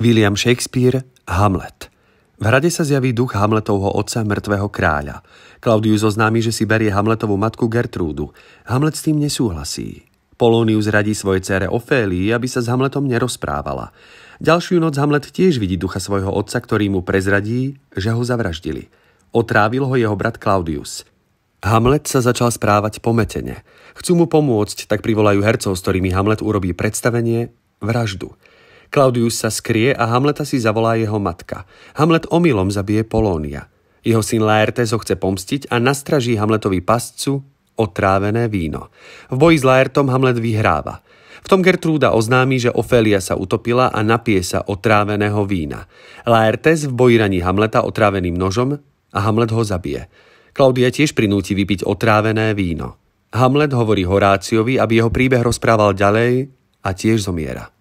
William Shakespeare, Hamlet. V hrade sa zjaví duch Hamletovho otca, mŕtvého kráľa. Klaudius oznámi, že si berie Hamletovú matku Gertrúdu. Hamlet s tým nesúhlasí. Polónius radí svojej cére Ofélii, aby sa s Hamletom nerozprávala. Ďalšiu noc Hamlet tiež vidí ducha svojho otca, ktorý mu prezradí, že ho zavraždili. Otrávil ho jeho brat Klaudius. Hamlet sa začal správať pometene. Chcú mu pomôcť, tak privolajú hercov, s ktorými Hamlet urobí predstavenie, vraždu. Claudius sa skrie a Hamleta si zavolá jeho matka. Hamlet omylom zabije Polónia. Jeho syn Laertes ho chce pomstiť a nastraží Hamletovi pascu otrávené víno. V boji s Laertom Hamlet vyhráva. V tom Gertrúda oznámi, že Ofélia sa utopila a napije sa otráveného vína. Laertes v boji raní Hamleta otráveným nožom a Hamlet ho zabije. Klaudia tiež prinúti vypiť otrávené víno. Hamlet hovorí Horáciovi, aby jeho príbeh rozprával ďalej a tiež zomiera.